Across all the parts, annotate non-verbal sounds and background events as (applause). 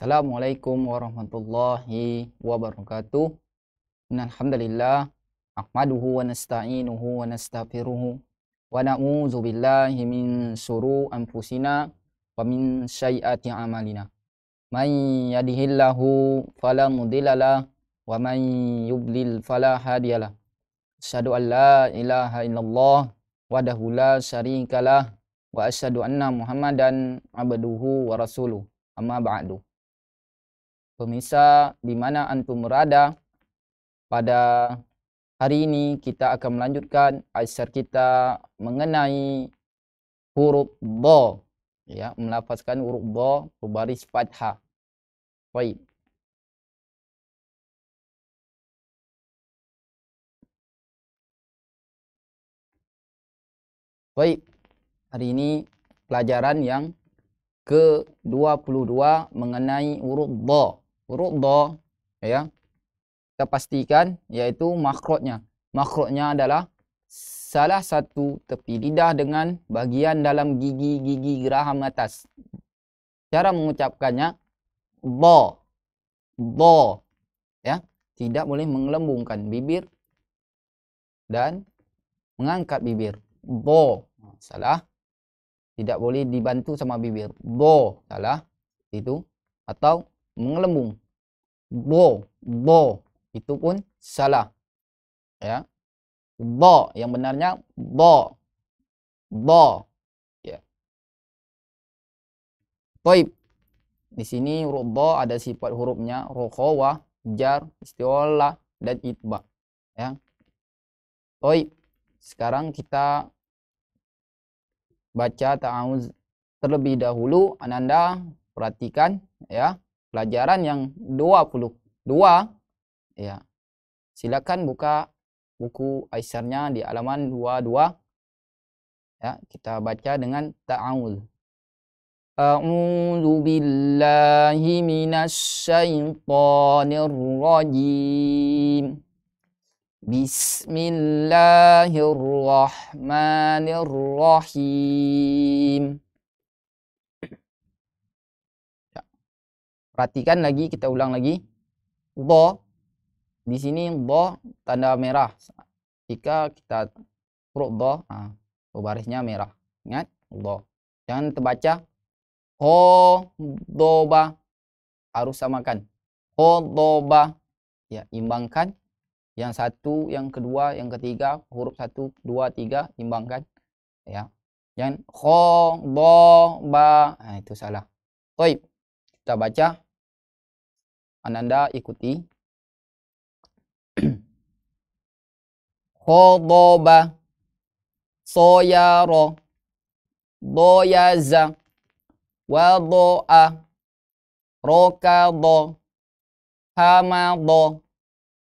Assalamualaikum warahmatullahi wabarakatuh. Innalhamdulillah ahmaduhu wa nasta'inuhu wa nastaghfiruh wa na'udzu billahi min syururi anfusina wa min sayyiati a'malina. May yahdihillahu fala mudhillalah wa may yudlil fala hadiyalah. Asyhadu an la ilaha illallah wahdahu la syarikalah wa asyhadu anna Muhammadan abduhu wa rasuluh. Amma ba'du. pemirsa di mana antum berada pada hari ini kita akan melanjutkan ajar kita mengenai huruf ba ya melafazkan huruf ba berbaris fathah baik baik hari ini pelajaran yang ke-22 mengenai huruf ba huruf do ya kita pastikan iaitu makrotnya makrotnya adalah salah satu tepi lidah dengan bahagian dalam gigi-gigi geraham atas cara mengucapkannya do do ya tidak boleh mengelembungkan bibir dan mengangkat bibir bo salah tidak boleh dibantu sama bibir bo salah itu atau mengelembung. Bo, bo itu pun salah. Ya. Bo yang benarnya bo. Bo. Ya. Baik. Di sini huruf bo ada sifat hurufnya rokhawah, jar, isti'ola dan itba. Ya. Baik. Sekarang kita baca ta'awuz terlebih dahulu. Ananda perhatikan ya pelajaran yang 22 ya. Silakan buka buku Aisyarnya di halaman 22 ya kita baca dengan ta'awul A'udzu billahi minasy rajim Bismillahirrahmanirrahim Perhatikan lagi, kita ulang lagi. Do. Di sini bo tanda merah. Jika kita huruf bo, ah barisnya merah. Ingat, bo. Jangan terbaca Ho do ba, Harus samakan. Ho do ba, Ya, imbangkan. Yang satu, yang kedua, yang ketiga, huruf satu, dua, tiga, imbangkan. Ya, Jangan ho ba Nah, itu salah. Baik kita baca Ananda ikuti (clears throat) khodoba soyaro doyaza wadoa rokado hamado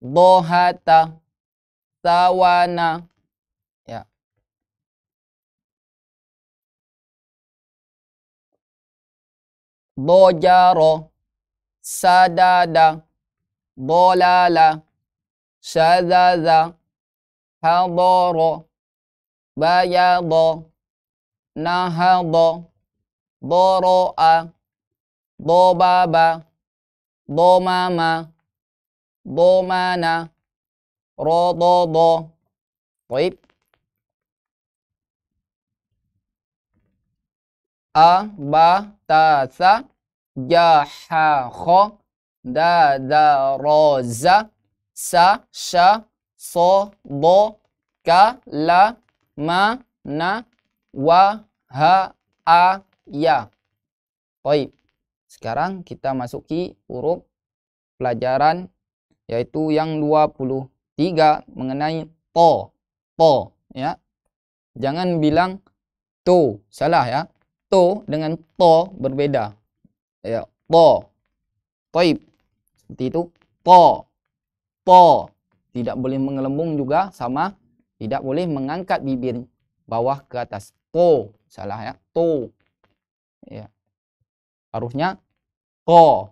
dohata sawana ضجر سدد ضلال شذذ حضر بيض نهض ضرأ ضباب ضمام ضمن رضض طيب a ba ta sa ya ha kho da da ro za sa sha so bo ka la ma na wa ha a ya Baik. Sekarang kita masuki huruf pelajaran yaitu yang 23 mengenai to. To ya. Jangan bilang to, salah ya to dengan to berbeda. Ya, to. Toib. Seperti itu. To. To. Tidak boleh mengelembung juga sama. Tidak boleh mengangkat bibir bawah ke atas. To. Salah ya. To. Ya. Harusnya to.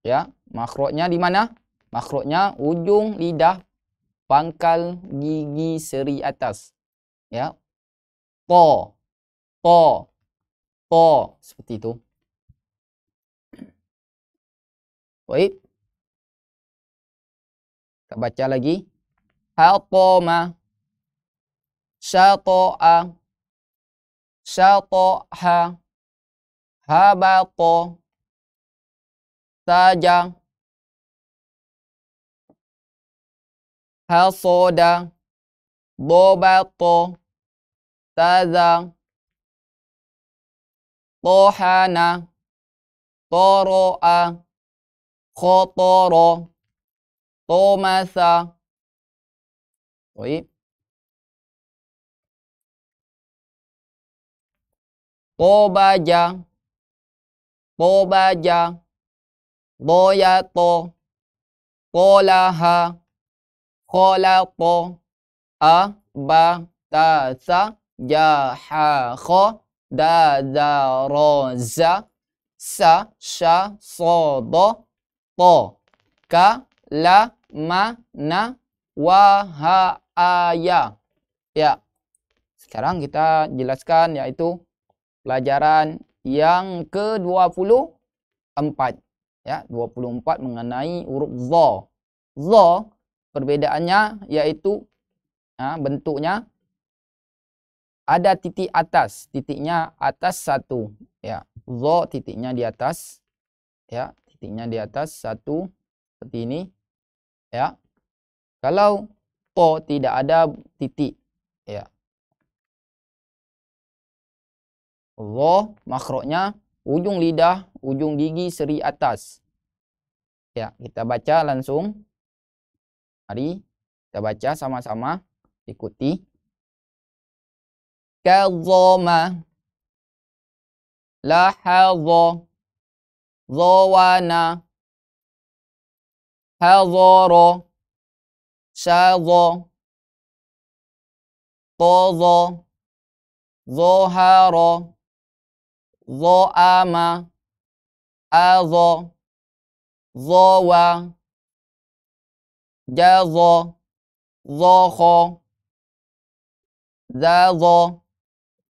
Ya. makronya di mana? makronya ujung lidah pangkal gigi seri atas. Ya. To. To to seperti itu baik kita baca lagi hatoma syata'a syataha habato saja hasoda bobato Tajang. طحن طرأ خطر طمس طيب طبج طبج ضيط طلها خلط أبتس جحخ da da ro za sa sha so do to ka la ma na wa ha a ya ya sekarang kita jelaskan yaitu pelajaran yang ke-24 ya 24 mengenai huruf dha dha perbedaannya yaitu ya, bentuknya ada titik atas, titiknya atas satu, ya. Lo titiknya di atas, ya. Titiknya di atas satu seperti ini, ya. Kalau to tidak ada titik, ya. Lo makroknya ujung lidah, ujung gigi seri atas. Ya, kita baca langsung. Mari kita baca sama-sama ikuti. كظم لاحظ ظون حضر شظ طظ ظهر ظأم أظ ظوى جظ ظخ ذظ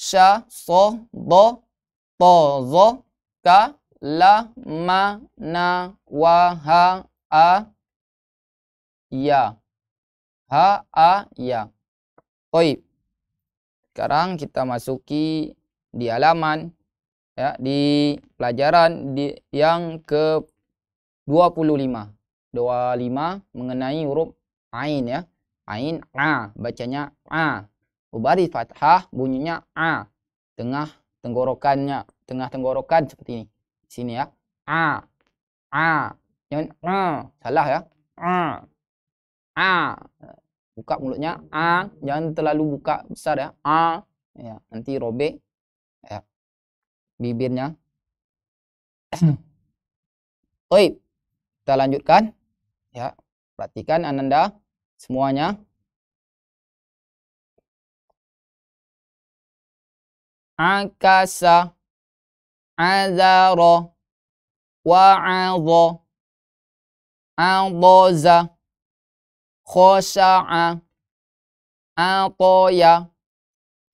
sha, so, do, to, zo, ka, la, ma, na, wa, ha, a, ya. Ha, a, ya. Oi. Sekarang kita masuki di halaman ya di pelajaran di, yang ke 25. 25 mengenai huruf ain ya. Ain a bacanya a Ubari fathah bunyinya a. Tengah tenggorokannya, tengah tenggorokan seperti ini. di Sini ya. A. A. Jangan a. Salah ya. A. A. Buka mulutnya a. Jangan terlalu buka besar ya. A. Ya, nanti robek. Ya. Bibirnya. oi Kita lanjutkan. Ya. Perhatikan ananda semuanya. عكس عذر وعظ أضز خشع أطي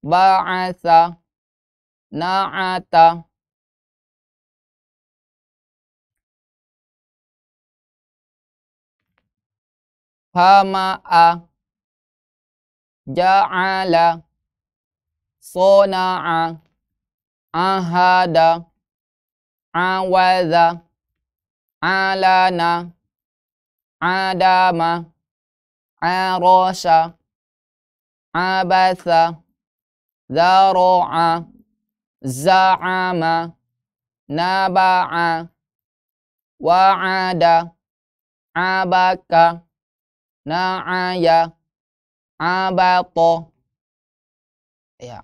بعث نعت همأ جعل صنع عهد عوذ علن عدم عرش عبث ذرع زعم نبع وعد عبك نعي عبط yeah.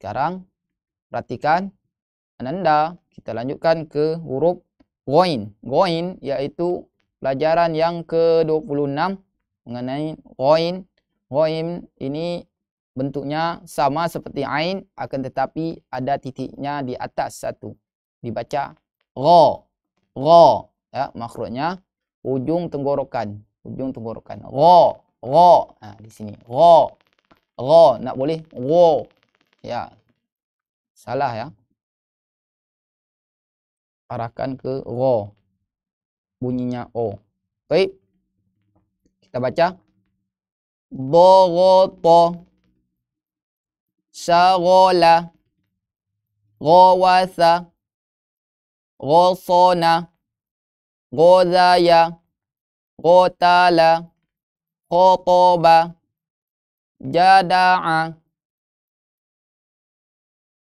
Sekarang perhatikan ananda kita lanjutkan ke huruf goin. Goin iaitu pelajaran yang ke-26 mengenai goin. Goin ini bentuknya sama seperti ain akan tetapi ada titiknya di atas satu. Dibaca ro. Ro ya makhrajnya ujung tenggorokan. Ujung tenggorokan. Ro. Ro. Ha, di sini. Ro. Ro. Nak boleh. Ro ya salah ya arahkan ke ro bunyinya o baik kita baca bogoto sagola gowasa gosona gozaya gotala khotoba jadaa ah.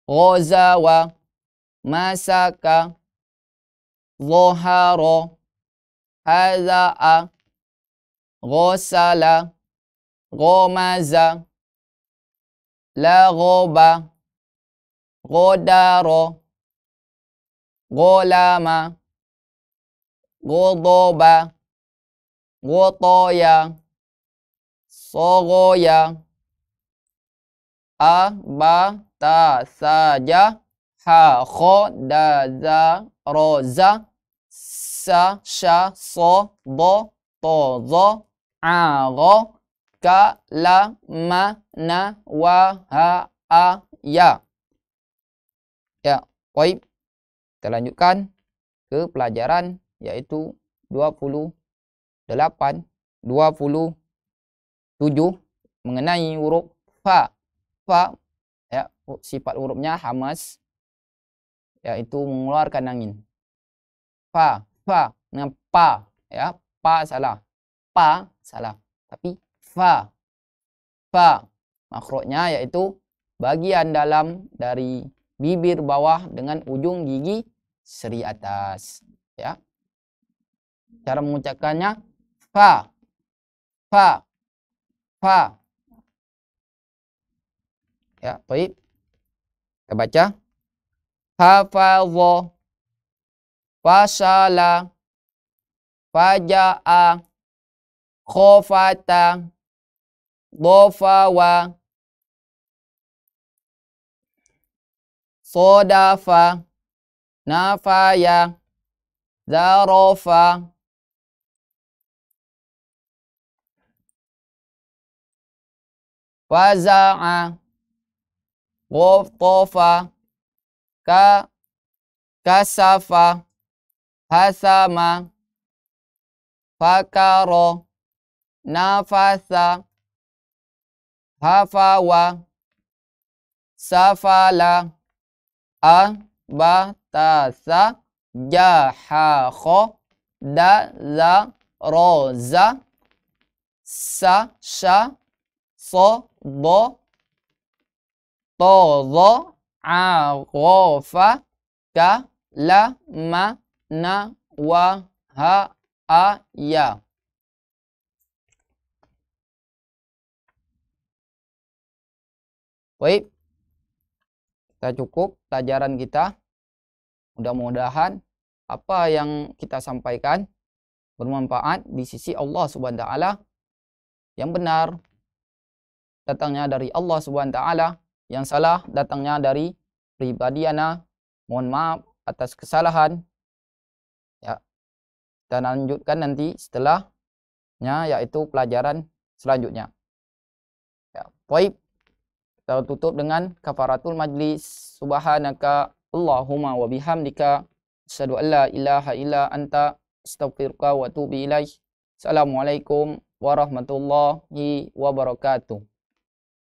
غزا مسك ظهر هذا غسل غمز لغب غدر غلام غضب غطايا صغيا a ba ta sa ja ha kho da za ro za sa sha so bo to zo a go ka la ma na wa ha a ya ya baik kita lanjutkan ke pelajaran iaitu 28 27 mengenai huruf fa fa ya sifat hurufnya hamas yaitu mengeluarkan angin. Fa, fa dengan pa ya, pa salah. Pa salah. Tapi fa. Fa makronya yaitu bagian dalam dari bibir bawah dengan ujung gigi seri atas ya. Cara mengucapkannya fa. Fa. Fa. Ya, baik. Kita baca. Hafadha fasala faja'a khofata dofawa sodafa nafaya zarofa faza'a Waftofa, ka, kasafa, hasama, fakaro, nafasa, hafawa, safala, Batasa jahakho, dala, roza, sa, sha, so, do, todo agofa ka la ma na wa ha a ya Baik, kita cukup pelajaran kita. Mudah-mudahan apa yang kita sampaikan bermanfaat di sisi Allah Subhanahu wa taala yang benar datangnya dari Allah Subhanahu wa taala yang salah datangnya dari pribadi anak. Mohon maaf atas kesalahan. Ya. Kita lanjutkan nanti setelahnya yaitu pelajaran selanjutnya. Ya, poin Kita tutup dengan kafaratul majlis. Subhanaka Allahumma wa bihamdika asyhadu an ilaha illa anta astaghfiruka wa atubu ilaik. Assalamualaikum warahmatullahi wabarakatuh.